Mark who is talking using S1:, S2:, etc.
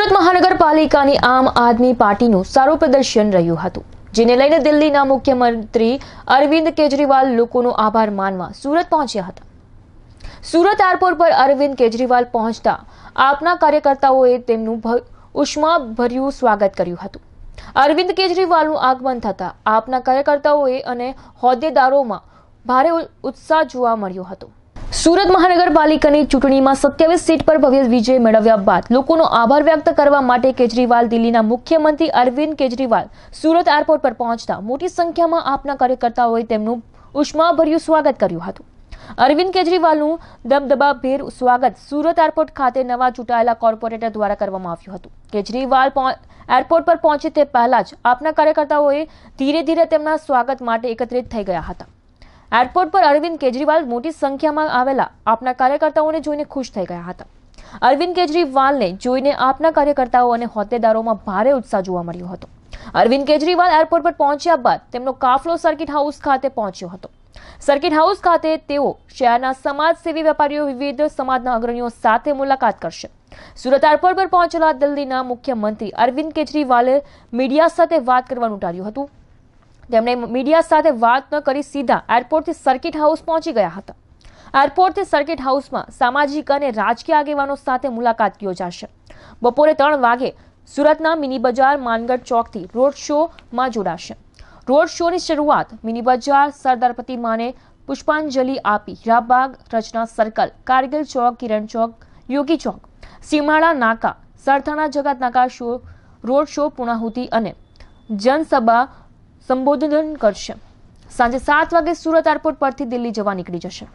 S1: સુરત મહાનગરપાલિકાની આમ આદમી પાર્ટીનું સારું પ્રદર્શન રહ્યું હતું જેને લઈને દિલ્હીના મુખ્યમંત્રી અરવિંદ કેજરીવાલ લોકોનો આભાર માનવા સુરત પહોંચ્યા હતા સુરત એરપોર્ટ પર અરવિંદ કેજરીવાલ પહોંચતા આપના કાર્યકર્તાઓએ તેમનું ઉષ્માભર્યું સ્વાગત કર્યું હતું અરવિંદ કેજરીવાલનું આગમન થતાં આપના કાર્યકર્તાઓએ અને હોદ્દેદારોમાં ભારે ઉત્સાહ જોવા મળ્યો હતો સુરત મહાનગરપાલિકાની ચૂંટણીમાં 27 સીટ પર ભવ્ય વિજય મેળવ્યા બાદ લોકોનો આભાર વ્યક્ત કરવા માટે કેજરીવાલ દિલ્હીના મુખ્યમંત્રી અરવિંદ કેજરીવાલ સુરત એરપોર્ટ પર પહોંચતા મોટી સંખ્યામાં આપના કાર્યકર્તાઓએ તેમનું ઉષ્માભર્યું સ્વાગત કર્યું હતું અરવિંદ કેજરીવાલનું દમદમઅ ભેર સ્વાગત સુરત એરપોર્ટ ખાતે નવા ચૂટાયેલા કોર્પોરેટર દ્વારા કરવામાં આવ્યું હતું કેજરીવાલ એરપોર્ટ પર પહોંચે તે પહેલા જ આપના કાર્યકર્તાઓએ ધીરે ધીરે તેમના સ્વાગત માટે એકત્રિત થઈ ગયા હતા એરપોર્ટ પર અરવિંદ કેજરીવાલ મોટી સંખ્યામાં આવેલા આપના કાર્યકર્તાઓને જોઈને ખુશ થઈ ગયા હતા અરવિંદ કેજરીવાલને જોઈને આપના કાર્યકર્તાઓ અને હોદ્દેદારોમાં ભારે ઉત્સાહ જોવા મળ્યો હતો અરવિંદ કેજરીવાલ એરપોર્ટ પર પહોંચ્યા બાદ તેમનો કાફલો સર્કિટ હાઉસ ખાતે પહોંચ્યો હતો સર્કિટ હાઉસ ખાતે તેઓ શહેરના સમાજસેવી વેપારીઓ વિવિધ સમાજના અગ્રણીઓ સાથે મુલાકાત કરશે સુરત એરપોર્ટ પર પહોંચેલા દિલ્હીના મુખ્યમંત્રી અરવિંદ કેજરીવાલે મીડિયા સાથે વાત કરવાનું ટાળ્યું હતું दरम्यान मीडिया સાથે વાત ન કરી સીધા એરપોર્ટ થી સર્કિટ હાઉસ પહોંચી ગયા હતા એરપોર્ટ થી સર્કિટ હાઉસ માં સામાજિક અને રાજકીય આગેવાનો સાથે મુલાકાત કિયો જાશે બપોરે 3 વાગે સુરતના મિની બજાર માનગઢ ચોક થી રોડ શો માં જોડાશે રોડ શો ની શરૂઆત મિની બજાર સરદાર પ્રતિમા ને पुष्पांजलि આપી હિરાબાગ રચના સર્કલ કારગિલ ચોક કિરણ ચોક યોગી ચોક સીમાળા નાકા સરથાણા જગાત નાકા શો રોડ શો પુનઃહુતિ અને જનસભા સંબોધન કરશે સાંજે સાત વાગે સુરત એરપોર્ટ પરથી દિલ્હી જવા નીકળી જશે